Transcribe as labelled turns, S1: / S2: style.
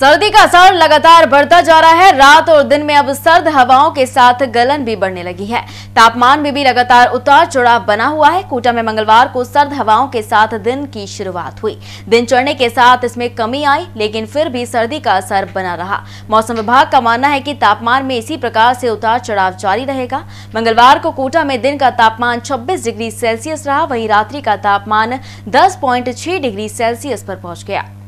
S1: सर्दी का असर लगातार बढ़ता जा रहा है रात और दिन में अब सर्द हवाओं के साथ गलन भी बढ़ने लगी है तापमान में भी लगातार उतार चढ़ाव बना हुआ है कोटा में मंगलवार को सर्द हवाओं के साथ दिन की शुरुआत हुई दिन चढ़ने के साथ इसमें कमी आई लेकिन फिर भी सर्दी का असर बना रहा मौसम विभाग का मानना है की तापमान में इसी प्रकार से उतार चढ़ाव जारी रहेगा मंगलवार को कोटा में दिन का तापमान छब्बीस डिग्री सेल्सियस रहा वही रात्रि का तापमान दस डिग्री सेल्सियस पर पहुंच गया